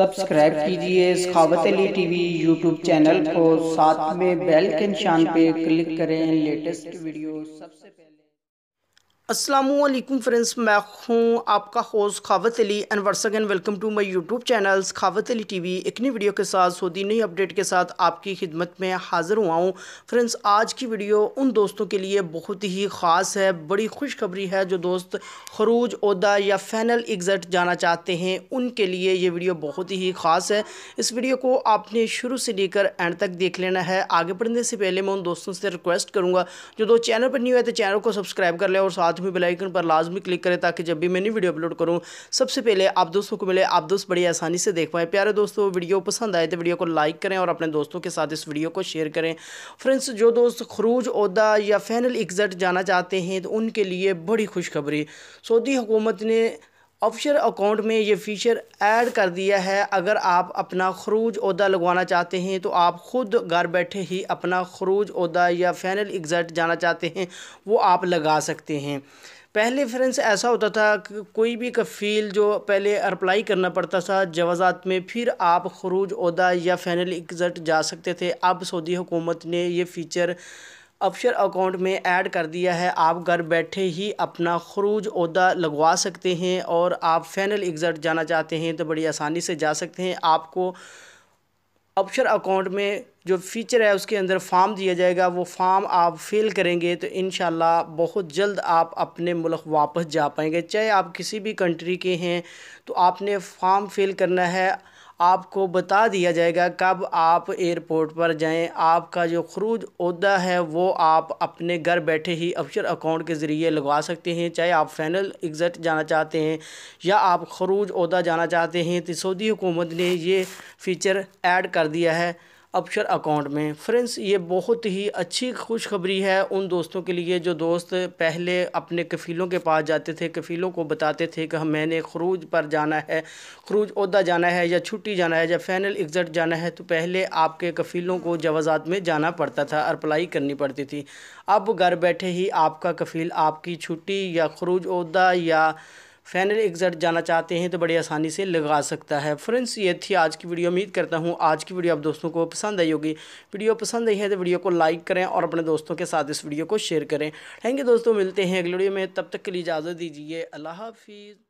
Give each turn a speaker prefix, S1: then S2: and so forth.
S1: subscribe कीजिए सखावत अली वी YouTube channel को साथ में बेल के निशान पे क्लिक करें लेटेस्ट वीडियो सबसे पहले असलम फ्रेंड्स मैं हूँ आपका host Khawat Ali and once again welcome to my YouTube channels Khawat Ali TV एक नई वीडियो के साथ सऊदी नई अपडेट के साथ आपकी खिदमत में हाज़िर हुआ हूँ फ्रेंड्स आज की वीडियो उन दोस्तों के लिए बहुत ही ख़ास है बड़ी खुशखबरी है जो दोस्त खरूज उदा या फैनल एग्ज़ट जाना चाहते हैं उनके लिए ये वीडियो बहुत ही ख़ास है इस वीडियो को आपने शुरू से लेकर एंड तक देख लेना है आगे बढ़ने से पहले मैं उन दोस्तों से रिक्वेस्ट करूँगा जो दोस्त चैनल पर नहीं है तो चैनल को सब्सक्राइब कर लें और साथ साथ में बेलाइकन पर लाजमी क्लिक करें ताकि जब भी मैं नई वीडियो अपलोड करूँ सबसे पहले आप दोस्तों को मिले आप दोस्त बड़ी आसानी से देख पाएँ प्यारे दोस्तों वीडियो पसंद आए तो वीडियो को लाइक करें और अपने दोस्तों के साथ इस वीडियो को शेयर करें फ्रेंड्स जो दोस्त खरूज अहदा या फैनल एग्ज़ट जाना चाहते हैं तो उनके लिए बड़ी खुशखबरी सऊदी हुकूमत ने ऑफिशियल अकाउंट में ये फ़ीचर ऐड कर दिया है अगर आप अपना खरूज अहदा लगवाना चाहते हैं तो आप ख़ुद घर बैठे ही अपना खरूज अहदा या फाइनल एग्ज़ट जाना चाहते हैं वो आप लगा सकते हैं पहले फ्रेंड्स ऐसा होता था कि कोई भी कफ़ील जो पहले अप्लाई करना पड़ता था जवाज़ात में फिर आप खरूज अहदा या फाइनल एग्ज़ट जा सकते थे अब सऊदी हुकूमत ने यह फ़ीचर ऑफिशियल अकाउंट में ऐड कर दिया है आप घर बैठे ही अपना खरूज अहदा लगवा सकते हैं और आप फाइनल एग्ज़ट जाना चाहते हैं तो बड़ी आसानी से जा सकते हैं आपको ऑप्शन अकाउंट में जो फीचर है उसके अंदर फार्म दिया जाएगा वो फॉर्म आप फिल करेंगे तो इन बहुत जल्द आप अपने मुल्क वापस जा पाएंगे चाहे आप किसी भी कंट्री के हैं तो आपने फॉर्म फिल करना है आपको बता दिया जाएगा कब आप एयरपोर्ट पर जाएं आपका जो खरूज अहदा है वो आप अपने घर बैठे ही अफसर अकाउंट के ज़रिए लगवा सकते हैं चाहे आप फाइनल एग्ज़ट जाना चाहते हैं या आप खरूज अहदा जाना चाहते हैं तो सऊदी हुकूमत ने ये फ़ीचर ऐड कर दिया है अपशर अकाउंट में फ्रेंड्स ये बहुत ही अच्छी खुशखबरी है उन दोस्तों के लिए जो दोस्त पहले अपने कफ़ीलों के पास जाते थे कफ़ीलों को बताते थे कि हम मैंने खरूज पर जाना है खरूज अहदा जाना है या छुट्टी जाना है या फाइनल एग्ज़ट जाना है तो पहले आपके कफ़ीलों को जवाज़ात में जाना पड़ता था अप्लाई करनी पड़ती थी अब घर बैठे ही आपका कफ़ील आपकी छुट्टी या खरूज अहदा या फाइनल एग्जट जाना चाहते हैं तो बड़ी आसानी से लगा सकता है फ्रेंड्स ये थी आज की वीडियो उम्मीद करता हूँ आज की वीडियो आप दोस्तों को पसंद आई होगी वीडियो पसंद आई है तो वीडियो को लाइक करें और अपने दोस्तों के साथ इस वीडियो को शेयर करें थैंक यू दोस्तों मिलते हैं अगले वीडियो में तब तक के लिए इजाज़त दीजिए अल्लाह हाफिज़